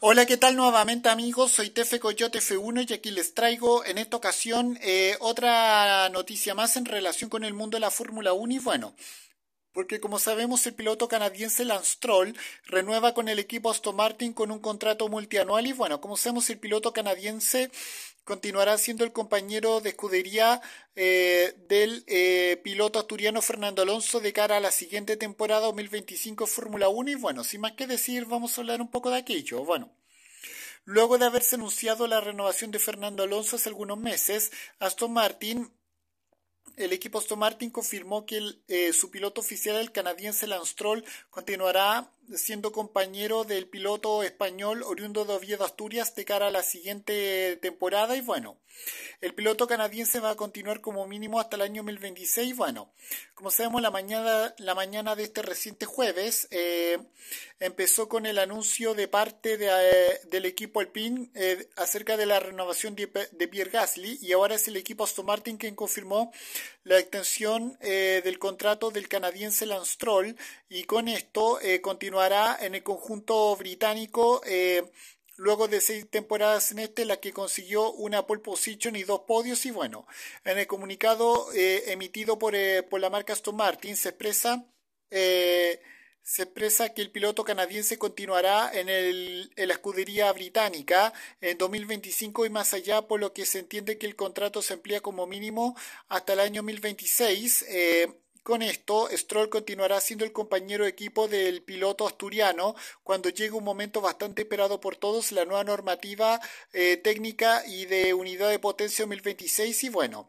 Hola, ¿qué tal nuevamente amigos? Soy Tefe Coyote F1 y aquí les traigo en esta ocasión eh, otra noticia más en relación con el mundo de la Fórmula 1 y bueno, porque como sabemos el piloto canadiense Lance Troll renueva con el equipo Aston Martin con un contrato multianual y bueno, como sabemos el piloto canadiense continuará siendo el compañero de escudería eh, del eh, piloto asturiano Fernando Alonso de cara a la siguiente temporada 2025 Fórmula 1 y bueno, sin más que decir, vamos a hablar un poco de aquello. Bueno, luego de haberse anunciado la renovación de Fernando Alonso hace algunos meses, Aston Martin el equipo Aston Martin confirmó que eh, su piloto oficial, el canadiense Lance continuará siendo compañero del piloto español oriundo de Oviedo, Asturias, de cara a la siguiente temporada. Y bueno, el piloto canadiense va a continuar como mínimo hasta el año 2026. Bueno, como sabemos, la mañana, la mañana de este reciente jueves eh, empezó con el anuncio de parte eh, del equipo Alpine eh, acerca de la renovación de, Pierre Gasly. Y ahora es el equipo Aston Martin quien confirmó la extensión del contrato del canadiense Lance Troll. Y con esto continúa continuará en el conjunto británico eh, luego de seis temporadas en este, la que consiguió una pole position y dos podios. Y bueno, en el comunicado eh, emitido por, eh, por, la marca Aston Martin se expresa, se expresa que el piloto canadiense continuará en, el, en la escudería británica en 2025 y más allá, por lo que se entiende que el contrato se amplía como mínimo hasta el año 2026. Con esto, Stroll continuará siendo el compañero de equipo del piloto asturiano cuando llegue un momento bastante esperado por todos, la nueva normativa eh, técnica y de unidad de potencia 2026 y bueno,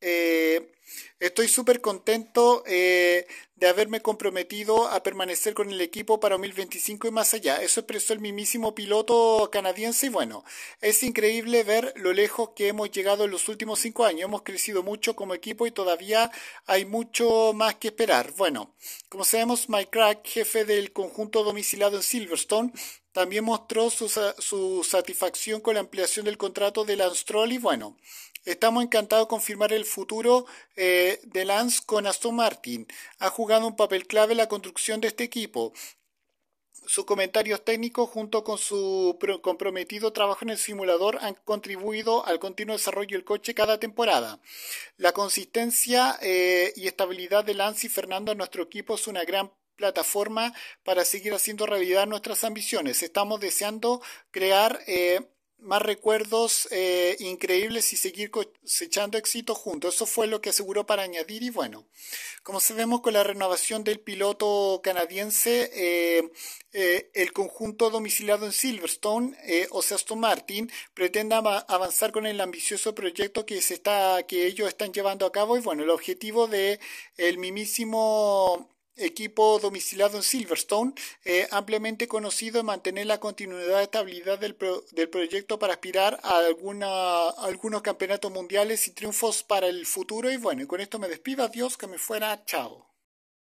eh, estoy súper contento eh, de haberme comprometido a permanecer con el equipo para 2025 y más allá. Eso expresó el mismísimo piloto canadiense y bueno, es increíble ver lo lejos que hemos llegado en los últimos cinco años. Hemos crecido mucho como equipo y todavía hay mucho más que esperar. Bueno, como sabemos, Mike Crack, jefe del conjunto domicilado en Silverstone, también mostró su, su satisfacción con la ampliación del contrato de Lance Troll y bueno. Estamos encantados de confirmar el futuro eh, de Lance con Aston Martin. Ha jugado un papel clave en la construcción de este equipo. Sus comentarios técnicos junto con su comprometido trabajo en el simulador han contribuido al continuo desarrollo del coche cada temporada. La consistencia eh, y estabilidad de Lance y Fernando en nuestro equipo es una gran plataforma para seguir haciendo realidad nuestras ambiciones. Estamos deseando crear... Eh, más recuerdos eh, increíbles y seguir cosechando éxito juntos. Eso fue lo que aseguró para añadir y bueno, como sabemos con la renovación del piloto canadiense, eh, eh, el conjunto domiciliado en Silverstone, o sea, Aston Martin, pretende avanzar con el ambicioso proyecto que, se está, que ellos están llevando a cabo y bueno, el objetivo de el mismísimo equipo domiciliado en Silverstone, eh, ampliamente conocido en mantener la continuidad y estabilidad del, proyecto para aspirar a, a algunos campeonatos mundiales y triunfos para el futuro. Y bueno, con esto me despido, adiós, que me fuera, chao.